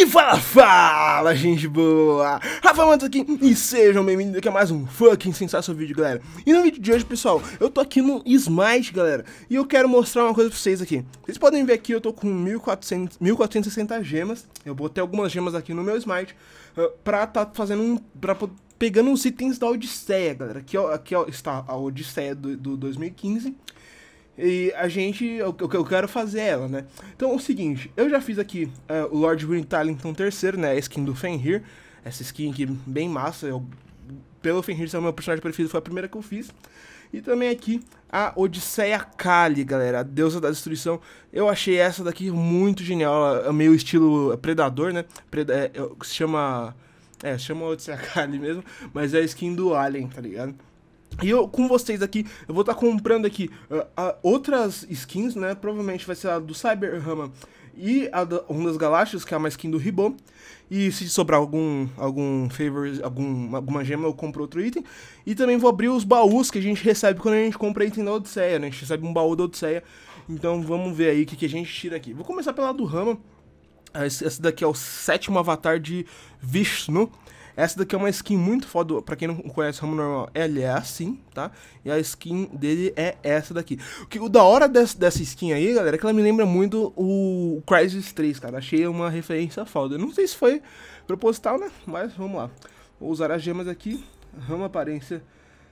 E fala, fala, gente boa! Rafa Manto aqui e sejam bem-vindos aqui a mais um fucking sensacional vídeo, galera. E no vídeo de hoje, pessoal, eu tô aqui no Smite, galera, e eu quero mostrar uma coisa pra vocês aqui. Vocês podem ver aqui, eu tô com 1400, 1460 gemas, eu botei algumas gemas aqui no meu Smite, uh, ah, pra tá fazendo um... Pra, pegando os itens da Odisseia, galera. Aqui, ó, aqui ó, está a Odisseia do, do 2015, e a gente. O que eu quero fazer é ela, né? Então é o seguinte, eu já fiz aqui uh, o Lord Green Talington III, né? A skin do Fenrir. Essa skin aqui bem massa. Eu, pelo Fenrir ser é o meu personagem preferido, foi a primeira que eu fiz. E também aqui a Odisseia Kali, galera, a deusa da destruição. Eu achei essa daqui muito genial, é meio estilo Predador, né? é, se chama. É, se chama Odisseia Kali mesmo, mas é a skin do Alien, tá ligado? E eu, com vocês aqui, eu vou estar tá comprando aqui uh, uh, outras skins, né? Provavelmente vai ser a do Cyber Rama e a da Ondas Galácticas, que é uma skin do Ribô. E se sobrar algum, algum favor, algum, alguma gema, eu compro outro item. E também vou abrir os baús que a gente recebe quando a gente compra item da Odisseia, né? A gente recebe um baú da Odisseia. Então vamos ver aí o que, que a gente tira aqui. Vou começar pela do Rama. Esse, esse daqui é o sétimo avatar de Vishnu. Essa daqui é uma skin muito foda, pra quem não conhece o ramo normal, ele é assim, tá? E a skin dele é essa daqui. O, que, o da hora dessa, dessa skin aí, galera, é que ela me lembra muito o Crysis 3, cara. Achei uma referência foda. Eu não sei se foi proposital, né? Mas vamos lá. Vou usar as gemas aqui. Rama aparência.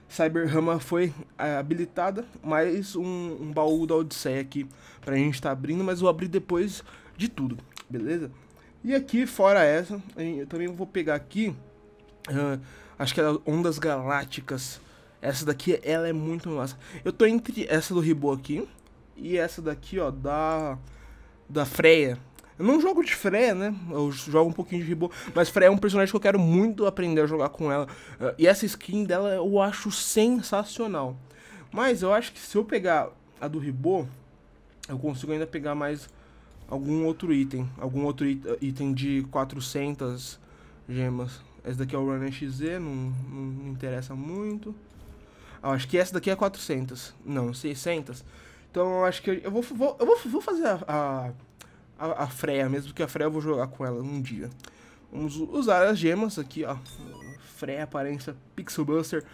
Cyber Rama foi é, habilitada. Mais um, um, baú da Odisseia aqui pra gente estar tá abrindo. Mas vou abrir depois de tudo, beleza? E aqui, fora essa, eu também vou pegar aqui Uh, acho que era é Ondas Galácticas. Essa daqui, ela é muito massa. Eu tô entre essa do Ribô aqui e essa daqui, ó, da da Freya. Eu não jogo de Freya, né? Eu jogo um pouquinho de Ribô, mas Freya é um personagem que eu quero muito aprender a jogar com ela. Uh, e essa skin dela eu acho sensacional. Mas eu acho que se eu pegar a do Ribô, eu consigo ainda pegar mais algum outro item, algum outro item de 400 gemas. Essa daqui é o Runner XZ, não, não, me interessa muito. Ah, acho que essa daqui é 400. Não, 600. Então eu acho que eu, eu vou, vou, eu vou, vou fazer a, a, a, freia mesmo, que a freia eu vou jogar com ela um dia. Vamos usar as gemas aqui, ó. Freia, aparência, Pixel Buster.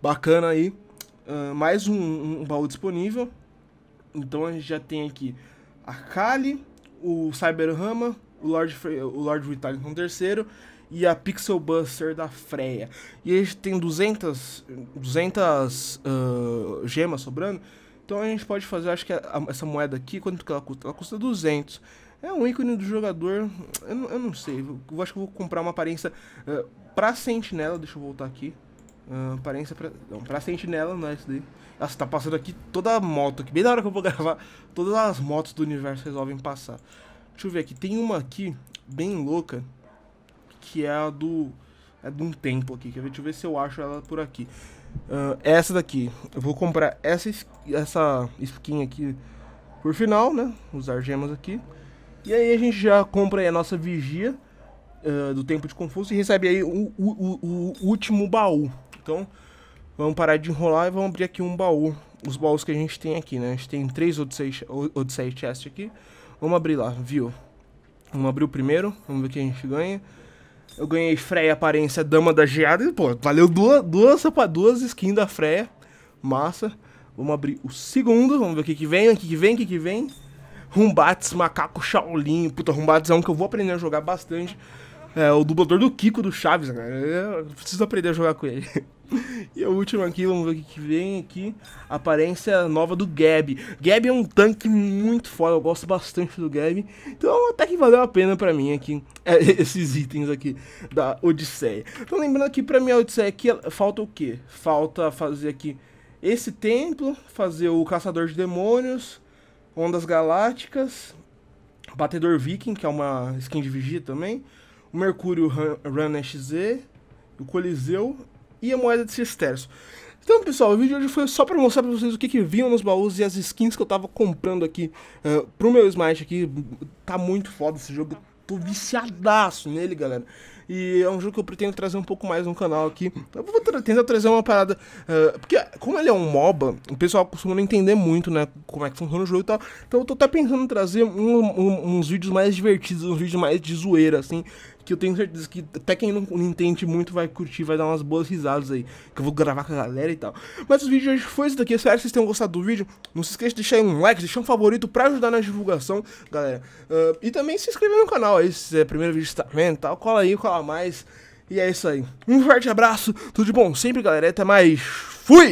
Bacana aí. Uh, mais um, um, baú disponível. Então a gente já tem aqui a Kali, o Cyberhammer, o Lord, o Lord Vitaliton terceiro e a Pixel Buster da Freya. E a gente tem 200, 200 uh, gemas sobrando. Então a gente pode fazer, acho que a, a, essa moeda aqui, quanto que ela custa? Ela custa 200. É um ícone do jogador, eu, eu não sei, eu acho que eu vou comprar uma aparência uh, pra sentinela, deixa eu voltar aqui. Uh, aparência pra, não, pra sentinela, não é isso daí. Nossa, tá passando aqui toda a moto, que bem na hora que eu vou gravar, todas as motos do universo resolvem passar. Deixa eu ver aqui, tem uma aqui, bem louca, que é a do... É de um tempo aqui, deixa eu ver se eu acho ela por aqui. Uh, essa daqui, eu vou comprar essa, essa skin aqui por final, né? Usar gemas aqui. E aí a gente já compra a nossa vigia uh, do Tempo de Confuso e recebe aí o, o, o, o último baú. Então, vamos parar de enrolar e vamos abrir aqui um baú. Os baús que a gente tem aqui, né? A gente tem três Odyssey, Odyssey Chest aqui. Vamos abrir lá, viu? Vamos abrir o primeiro, vamos ver o que a gente ganha. Eu ganhei Freya aparência Dama da Geada. E, pô, valeu duas, duas, duas skins da Freya. Massa. Vamos abrir o segundo. Vamos ver o que que vem, o que que vem, o que que vem. Rumbats Macaco Shaolin. Puta, rumbats é um que eu vou aprender a jogar bastante. É o dublador do Kiko do Chaves, cara. Né? Eu preciso aprender a jogar com ele. E o último aqui, vamos ver o que vem aqui. Aparência nova do Gab. Gab é um tanque muito foda, eu gosto bastante do Gab. Então até que valeu a pena pra mim aqui, é, esses itens aqui da Odisseia. Então lembrando aqui pra minha Odisseia aqui, falta o quê? Falta fazer aqui esse templo, fazer o Caçador de Demônios, Ondas Galácticas, Batedor Viking, que é uma skin de vigia também, o Mercúrio Run, Run XZ, o Coliseu e a moeda de 6 Então, pessoal, o vídeo de hoje foi só para mostrar para vocês o que, que vinha nos baús e as skins que eu tava comprando aqui uh, pro meu Smite aqui. Tá muito foda esse jogo, tô viciadaço nele, galera. E é um jogo que eu pretendo trazer um pouco mais no canal aqui. Eu vou tra tentar trazer uma parada. Uh, porque, como ele é um MOBA, o pessoal costuma não entender muito, né? Como é que funciona o jogo e tal. Então, eu tô até pensando em trazer um, um, uns vídeos mais divertidos, uns vídeos mais de zoeira, assim que eu tenho certeza que até quem não entende muito vai curtir, vai dar umas boas risadas aí, que eu vou gravar com a galera e tal. Mas o vídeo de hoje foi isso daqui, espero que vocês tenham gostado do vídeo. Não se esqueça de deixar um like, deixar um favorito pra ajudar na divulgação, galera. Uh, e também se inscrever no canal aí, se é o primeiro vídeo que você tá vendo e tal, cola aí, cola mais. E é isso aí. Um forte abraço, tudo de bom sempre, galera. Até mais. Fui!